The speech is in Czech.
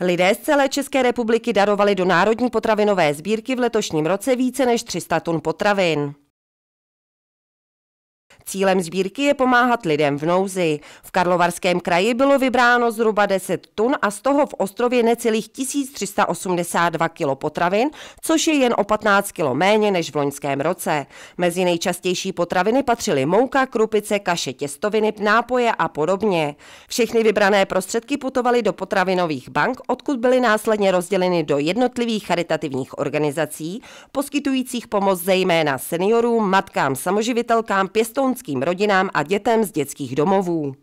Lidé z celé České republiky darovali do Národní potravinové sbírky v letošním roce více než 300 tun potravin. Cílem sbírky je pomáhat lidem v nouzi. V Karlovarském kraji bylo vybráno zhruba 10 tun a z toho v Ostrově necelých 1382 kilo potravin, což je jen o 15 kilo méně než v loňském roce. Mezi nejčastější potraviny patřily mouka, krupice, kaše, těstoviny, nápoje a podobně. Všechny vybrané prostředky putovaly do potravinových bank, odkud byly následně rozděleny do jednotlivých charitativních organizací, poskytujících pomoc zejména seniorům, matkám, samoživitelkám, pěstounům ukrajinským rodinám a dětem z dětských domovů.